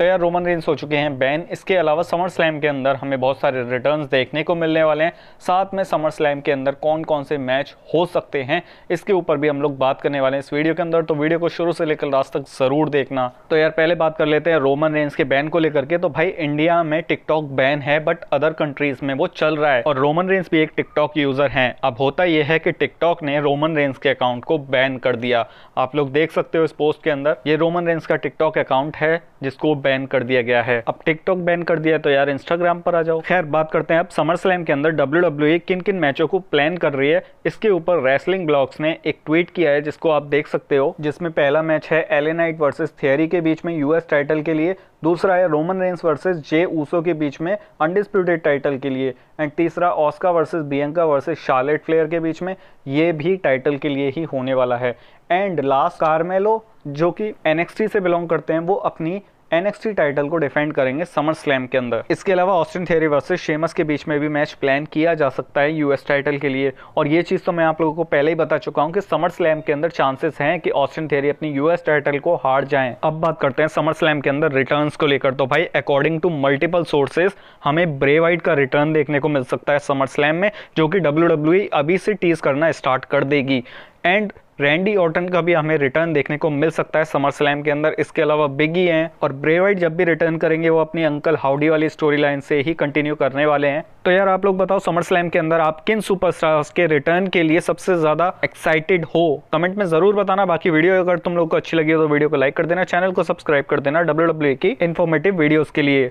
तो यार Roman Reigns हो चुके हैं बैन इसके अलावा समर स्लैम के अंदर हमें बहुत सारे रिटर्न्स देखने को मिलने वाले हैं साथ में समर स्लैम के अंदर कौन कौन से मैच हो सकते हैं इसके ऊपर भी हम लोग बात करने वाले हैं इस वीडियो के अंदर तो वीडियो को शुरू से लेकर लास्ट तक ज़रूर देखना तो यार पहले बात कर लेते हैं रोमन रेंस के बैन को लेकर के तो भाई इंडिया में टिकटॉक बैन है बट अदर कंट्रीज में वो चल रहा है और रोमन रेंस भी एक टिकटॉक यूज़र है अब होता यह है कि टिकटॉक ने रोमन रेंस के अकाउंट को बैन कर दिया आप लोग देख सकते हो इस पोस्ट के अंदर ये रोमन रेंस का टिकटॉक अकाउंट है जिसको बैन कर दिया गया है अब टिकटॉक बैन कर दिया तो यार इंस्टाग्राम पर आ जाओ खैर बात करते हैं अब समर स्लैम के अंदर डब्ल्यू डब्ल्यू e किन किन मैचों को प्लान कर रही है इसके ऊपर रेसलिंग ब्लॉक्स ने एक ट्वीट किया है जिसको आप देख सकते हो जिसमें पहला मैच है एलेनाइट वर्सेज थियरी के बीच में यूएस टाइटल के लिए दूसरा है Roman Reigns versus Jey Uso के बीच में अनडिस्प्यूटेड टाइटल के लिए एंड तीसरा Asuka versus Bianca versus Charlotte Flair के बीच में ये भी टाइटल के लिए ही होने वाला है एंड लास्ट कारमेलो जो कि एनएक्सटी से बिलोंग करते हैं वो अपनी एनएक्सटी टाइटल को डिफेंड करेंगे समर स्लैम के अंदर इसके अलावा ऑस्टिन थेरी वर्सेस शेमस के बीच में भी मैच प्लान किया जा सकता है यूएस टाइटल के लिए और ये चीज़ तो मैं आप लोगों को पहले ही बता चुका हूँ कि समर स्लैम के अंदर चांसेस हैं कि ऑस्टिन थेरी अपनी यूएस टाइटल को हार जाए अब बात करते हैं समर स्लैम के अंदर रिटर्न को लेकर तो भाई अकॉर्डिंग टू मल्टीपल सोर्सेस हमें ब्रे वाइट का रिटर्न देखने को मिल सकता है समर स्लैम में जो कि डब्ल्यू e अभी से टीज करना स्टार्ट कर देगी एंड रैंडी ऑटन का भी हमें रिटर्न देखने को मिल सकता है समर स्लैम के अंदर इसके अलावा बिगी हैं और ब्रेवाइट जब भी रिटर्न करेंगे वो अपनी अंकल हाउडी वाली स्टोरी लाइन से ही कंटिन्यू करने वाले हैं तो यार आप लोग बताओ समर स्लैम के अंदर आप किन सुपरस्टार्स के रिटर्न के लिए सबसे ज्यादा एक्साइटेड हो कमेंट में जरूर बताना बाकी वीडियो अगर तुम लोग को अच्छी लगी हो तो वीडियो को लाइक कर देना चैनल को सब्सक्राइब कर देना डब्ल्यू की इन्फॉर्मेटिव वीडियोज के लिए